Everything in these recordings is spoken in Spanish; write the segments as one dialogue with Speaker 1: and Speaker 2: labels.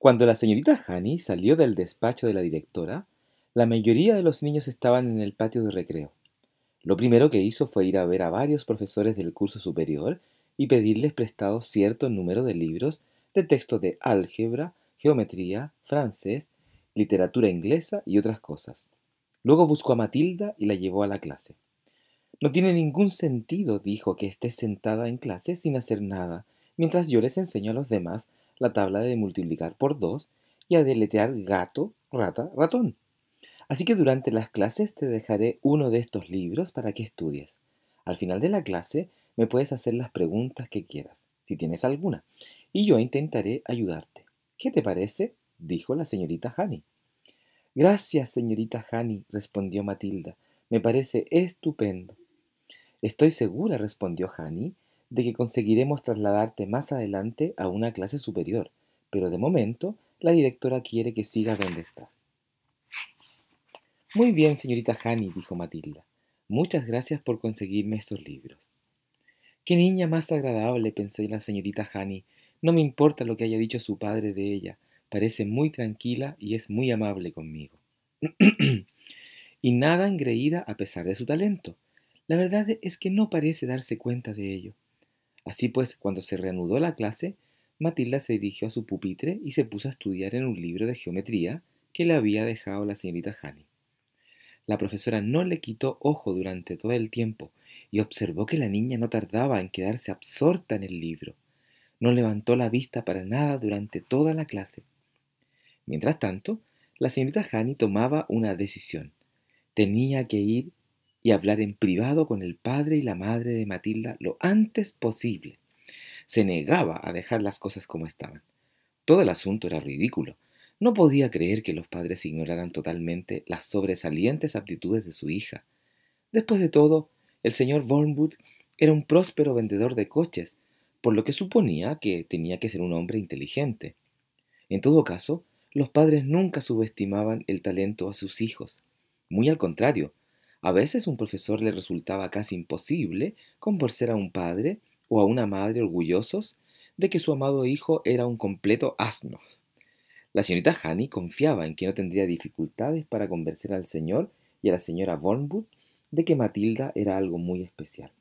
Speaker 1: Cuando la señorita Hani salió del despacho de la directora, la mayoría de los niños estaban en el patio de recreo. Lo primero que hizo fue ir a ver a varios profesores del curso superior y pedirles prestado cierto número de libros de texto de álgebra, geometría, francés, literatura inglesa y otras cosas. Luego buscó a Matilda y la llevó a la clase. No tiene ningún sentido, dijo, que esté sentada en clase sin hacer nada, mientras yo les enseño a los demás la tabla de multiplicar por dos y a deletear gato, rata, ratón. Así que durante las clases te dejaré uno de estos libros para que estudies. Al final de la clase me puedes hacer las preguntas que quieras, si tienes alguna, y yo intentaré ayudarte. ¿Qué te parece? dijo la señorita Hani. Gracias, señorita Hani, respondió Matilda. Me parece estupendo. Estoy segura, respondió Hani, de que conseguiremos trasladarte más adelante a una clase superior, pero de momento la directora quiere que sigas donde estás. Muy bien, señorita Hani, dijo Matilda. Muchas gracias por conseguirme estos libros. Qué niña más agradable, pensó la señorita Hani. No me importa lo que haya dicho su padre de ella. Parece muy tranquila y es muy amable conmigo. y nada engreída a pesar de su talento. La verdad es que no parece darse cuenta de ello. Así pues, cuando se reanudó la clase, Matilda se dirigió a su pupitre y se puso a estudiar en un libro de geometría que le había dejado la señorita Hani. La profesora no le quitó ojo durante todo el tiempo y observó que la niña no tardaba en quedarse absorta en el libro. No levantó la vista para nada durante toda la clase. Mientras tanto, la señorita Hani tomaba una decisión. Tenía que ir y hablar en privado con el padre y la madre de Matilda lo antes posible. Se negaba a dejar las cosas como estaban. Todo el asunto era ridículo. No podía creer que los padres ignoraran totalmente las sobresalientes aptitudes de su hija. Después de todo, el señor Bournewood era un próspero vendedor de coches, por lo que suponía que tenía que ser un hombre inteligente. En todo caso, los padres nunca subestimaban el talento a sus hijos. Muy al contrario, a veces un profesor le resultaba casi imposible convencer a un padre o a una madre orgullosos de que su amado hijo era un completo asno. La señorita Hani confiaba en que no tendría dificultades para convencer al señor y a la señora Bornwood de que Matilda era algo muy especial.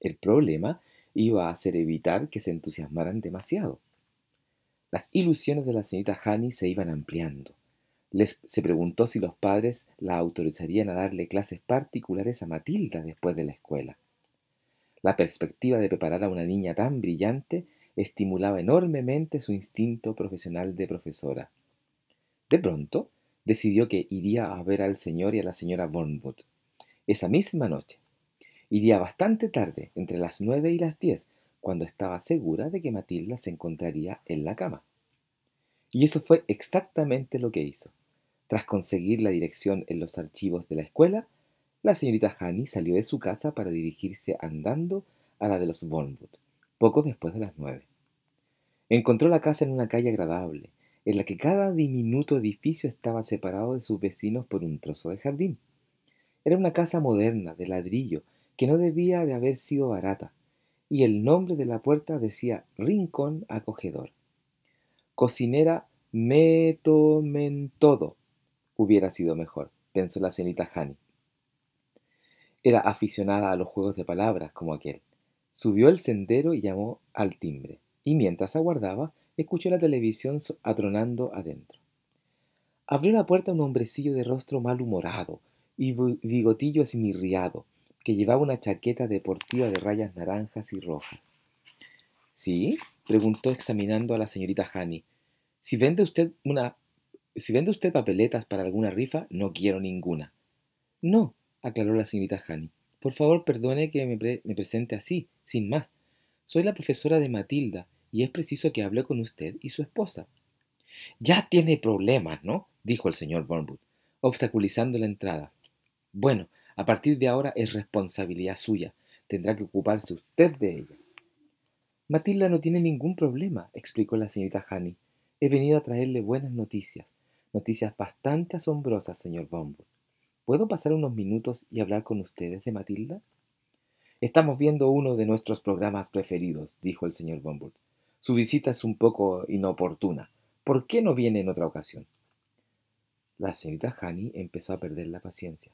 Speaker 1: El problema iba a ser evitar que se entusiasmaran demasiado. Las ilusiones de la señorita Hani se iban ampliando se preguntó si los padres la autorizarían a darle clases particulares a Matilda después de la escuela. La perspectiva de preparar a una niña tan brillante estimulaba enormemente su instinto profesional de profesora. De pronto, decidió que iría a ver al señor y a la señora Bornwood esa misma noche. Iría bastante tarde, entre las nueve y las diez, cuando estaba segura de que Matilda se encontraría en la cama. Y eso fue exactamente lo que hizo. Tras conseguir la dirección en los archivos de la escuela, la señorita Hanny salió de su casa para dirigirse andando a la de los Bonwood, poco después de las nueve. Encontró la casa en una calle agradable, en la que cada diminuto edificio estaba separado de sus vecinos por un trozo de jardín. Era una casa moderna, de ladrillo, que no debía de haber sido barata, y el nombre de la puerta decía Rincón Acogedor. Cocinera Me-to-men-todo. Hubiera sido mejor, pensó la señorita Hani. Era aficionada a los juegos de palabras como aquel. Subió el sendero y llamó al timbre, y mientras aguardaba, escuchó la televisión atronando adentro. Abrió la puerta un hombrecillo de rostro malhumorado y bigotillo esmirriado, que llevaba una chaqueta deportiva de rayas naranjas y rojas. ¿Sí? preguntó examinando a la señorita Hani. Si vende usted una si vende usted papeletas para alguna rifa, no quiero ninguna. No, aclaró la señorita Hani. Por favor, perdone que me, presente así, sin más. Soy la profesora de Matilda y es preciso que hable con usted y su esposa. Ya tiene problemas, ¿no? dijo el señor Burnwood, obstaculizando la entrada. Bueno, a partir de ahora es responsabilidad suya. Tendrá que ocuparse usted de ella. Matilda no tiene ningún problema, explicó la señorita Hani. He venido a traerle buenas noticias. Noticias bastante asombrosas, señor Bumble. ¿Puedo pasar unos minutos y hablar con ustedes de Matilda? Estamos viendo uno de nuestros programas preferidos, dijo el señor Bumble. Su visita es un poco inoportuna. ¿Por qué no viene en otra ocasión? La señorita Honey empezó a perder la paciencia.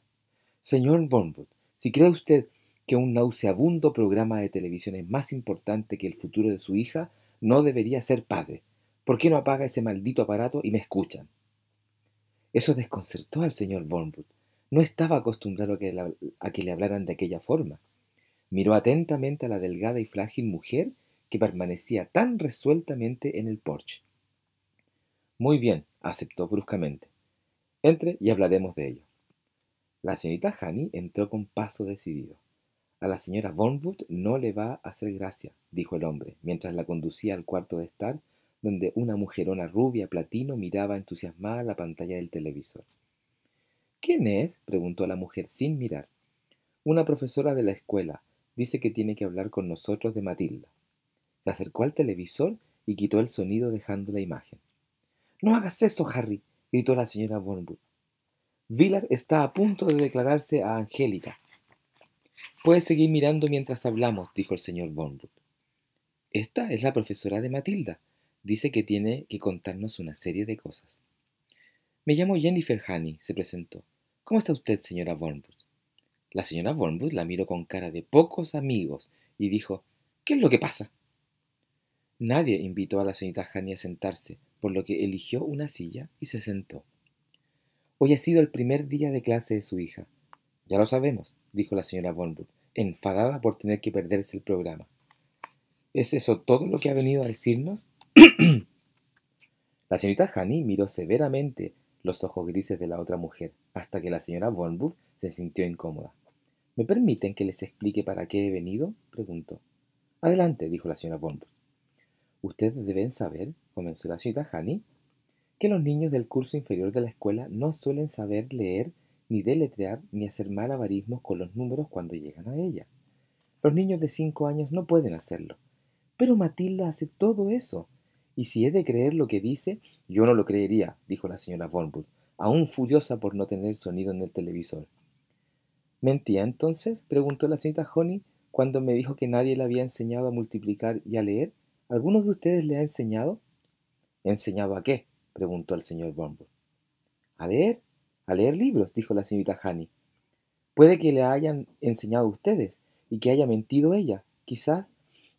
Speaker 1: Señor Bumble, si cree usted que un nauseabundo programa de televisión es más importante que el futuro de su hija, no debería ser padre. ¿Por qué no apaga ese maldito aparato y me escuchan? Eso desconcertó al señor Bornwood. No estaba acostumbrado a que, le hablaran de aquella forma. Miró atentamente a la delgada y frágil mujer que permanecía tan resueltamente en el porche. Muy bien, aceptó bruscamente. Entre y hablaremos de ello. La señorita Hanny entró con paso decidido. A la señora Bornwood no le va a hacer gracia, dijo el hombre, mientras la conducía al cuarto de estar donde una mujerona rubia platino miraba entusiasmada la pantalla del televisor. ¿Quién es? preguntó la mujer sin mirar. Una profesora de la escuela. Dice que tiene que hablar con nosotros de Matilda. Se acercó al televisor y quitó el sonido dejando la imagen. No hagas eso, Harry, gritó la señora Bornwood. Villar está a punto de declararse a Angélica. Puedes seguir mirando mientras hablamos, dijo el señor Bornwood. Esta es la profesora de Matilda, dice que tiene que contarnos una serie de cosas. Me llamo Jennifer Haney, se presentó. ¿Cómo está usted, señora Wormwood? La señora Wormwood la miró con cara de pocos amigos y dijo, ¿qué es lo que pasa? Nadie invitó a la señorita Haney a sentarse, por lo que eligió una silla y se sentó. Hoy ha sido el primer día de clase de su hija. Ya lo sabemos, dijo la señora Wormwood, enfadada por tener que perderse el programa. ¿Es eso todo lo que ha venido a decirnos? la señorita Hanny miró severamente los ojos grises de la otra mujer, hasta que la señora Von se sintió incómoda. ¿Me permiten que les explique para qué he venido? preguntó. Adelante, dijo la señora Von Ustedes deben saber, comenzó la señorita Hanny, que los niños del curso inferior de la escuela no suelen saber leer, ni deletrear, ni hacer malabarismos con los números cuando llegan a ella. Los niños de cinco años no pueden hacerlo. Pero Matilda hace todo eso y si he de creer lo que dice, yo no lo creería, dijo la señora Vornwood, aún furiosa por no tener sonido en el televisor. ¿Mentía entonces? preguntó la señorita Honey cuando me dijo que nadie le había enseñado a multiplicar y a leer. ¿Algunos de ustedes le ha enseñado? ¿Enseñado a qué? preguntó el señor Vornwood. A leer, a leer libros, dijo la señorita Honey. Puede que le hayan enseñado a ustedes y que haya mentido ella. Quizás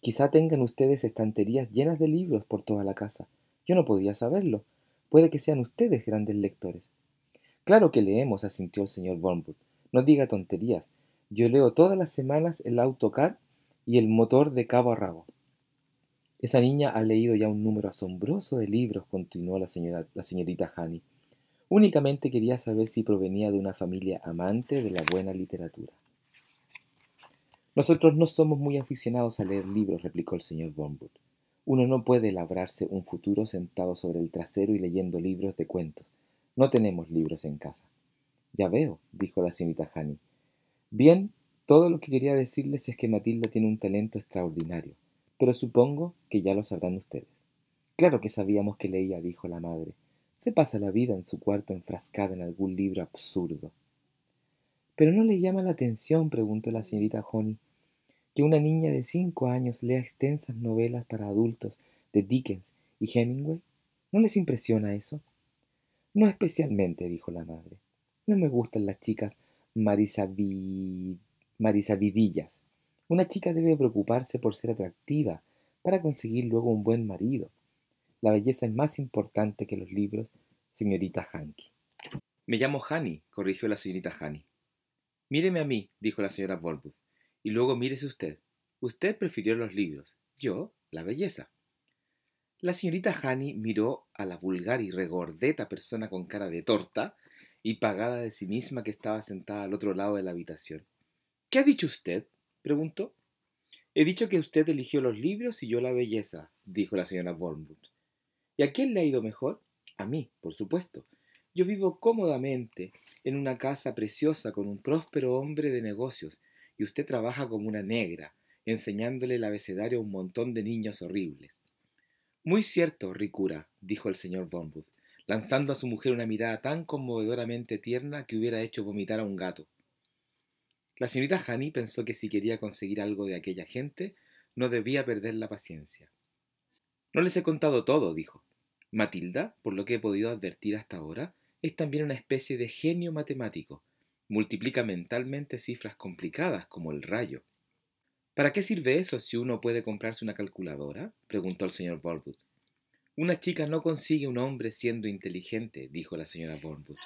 Speaker 1: Quizá tengan ustedes estanterías llenas de libros por toda la casa. Yo no podía saberlo. Puede que sean ustedes grandes lectores. Claro que leemos, asintió el señor Bornwood. No diga tonterías. Yo leo todas las semanas el autocar y el motor de cabo a rabo. Esa niña ha leído ya un número asombroso de libros, continuó la, señora, la señorita Hanny. Únicamente quería saber si provenía de una familia amante de la buena literatura. Nosotros no somos muy aficionados a leer libros, replicó el señor Bonwood. Uno no puede labrarse un futuro sentado sobre el trasero y leyendo libros de cuentos. No tenemos libros en casa. Ya veo, dijo la señorita Hanny. Bien, todo lo que quería decirles es que Matilda tiene un talento extraordinario, pero supongo que ya lo sabrán ustedes. Claro que sabíamos que leía, dijo la madre. Se pasa la vida en su cuarto enfrascada en algún libro absurdo. ¿Pero no le llama la atención, preguntó la señorita Honey, que una niña de cinco años lea extensas novelas para adultos de Dickens y Hemingway? ¿No les impresiona eso? No especialmente, dijo la madre. No me gustan las chicas marisavidillas. Una chica debe preocuparse por ser atractiva para conseguir luego un buen marido. La belleza es más importante que los libros, señorita Hanky. Me llamo Hani, corrigió la señorita Honey—. Míreme a mí, dijo la señora Volbooth, y luego mírese usted. Usted prefirió los libros, yo la belleza. La señorita Hani miró a la vulgar y regordeta persona con cara de torta y pagada de sí misma que estaba sentada al otro lado de la habitación. ¿Qué ha dicho usted? preguntó. He dicho que usted eligió los libros y yo la belleza, dijo la señora Bournemouth. ¿Y a quién le ha ido mejor? A mí, por supuesto. Yo vivo cómodamente, en una casa preciosa con un próspero hombre de negocios y usted trabaja como una negra, enseñándole el abecedario a un montón de niños horribles. Muy cierto, Ricura, dijo el señor Bonwood, lanzando a su mujer una mirada tan conmovedoramente tierna que hubiera hecho vomitar a un gato. La señorita Hanny pensó que si quería conseguir algo de aquella gente, no debía perder la paciencia. No les he contado todo, dijo. Matilda, por lo que he podido advertir hasta ahora, es también una especie de genio matemático. Multiplica mentalmente cifras complicadas como el rayo. ¿Para qué sirve eso si uno puede comprarse una calculadora? preguntó el señor Borwood. Una chica no consigue un hombre siendo inteligente, dijo la señora Bornwood.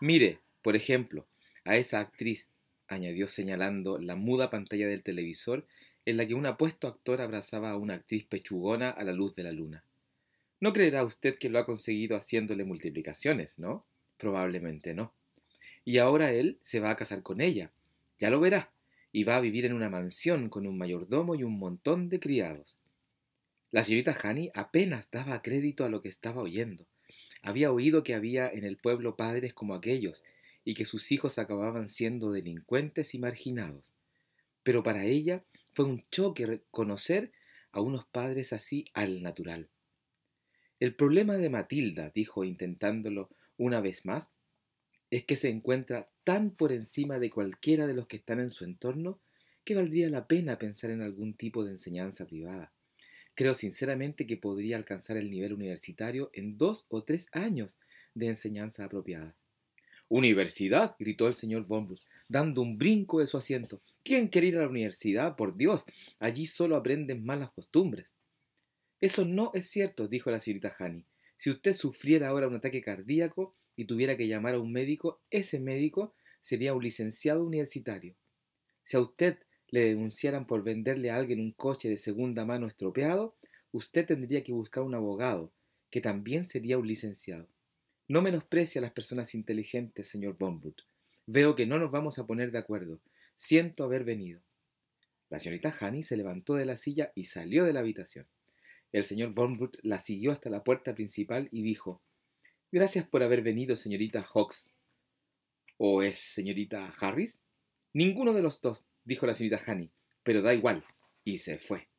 Speaker 1: Mire, por ejemplo, a esa actriz, añadió señalando la muda pantalla del televisor en la que un apuesto actor abrazaba a una actriz pechugona a la luz de la luna. No creerá usted que lo ha conseguido haciéndole multiplicaciones, ¿no? Probablemente no. Y ahora él se va a casar con ella. Ya lo verá. Y va a vivir en una mansión con un mayordomo y un montón de criados. La señorita Hani apenas daba crédito a lo que estaba oyendo. Había oído que había en el pueblo padres como aquellos, y que sus hijos acababan siendo delincuentes y marginados. Pero para ella fue un choque conocer a unos padres así al natural. El problema de Matilda, dijo intentándolo una vez más, es que se encuentra tan por encima de cualquiera de los que están en su entorno que valdría la pena pensar en algún tipo de enseñanza privada. Creo sinceramente que podría alcanzar el nivel universitario en dos o tres años de enseñanza apropiada. ¡Universidad! gritó el señor Bombus, dando un brinco de su asiento. ¿Quién quiere ir a la universidad? Por Dios, allí solo aprenden malas costumbres. Eso no es cierto, dijo la señorita Hanny. Si usted sufriera ahora un ataque cardíaco y tuviera que llamar a un médico, ese médico sería un licenciado universitario. Si a usted le denunciaran por venderle a alguien un coche de segunda mano estropeado, usted tendría que buscar un abogado, que también sería un licenciado. No menosprecie a las personas inteligentes, señor Bombut. Veo que no nos vamos a poner de acuerdo. Siento haber venido. La señorita Hanny se levantó de la silla y salió de la habitación. El señor Wormwood la siguió hasta la puerta principal y dijo Gracias por haber venido, señorita Hawks. ¿O es señorita Harris? Ninguno de los dos, dijo la señorita Hanny, pero da igual. Y se fue.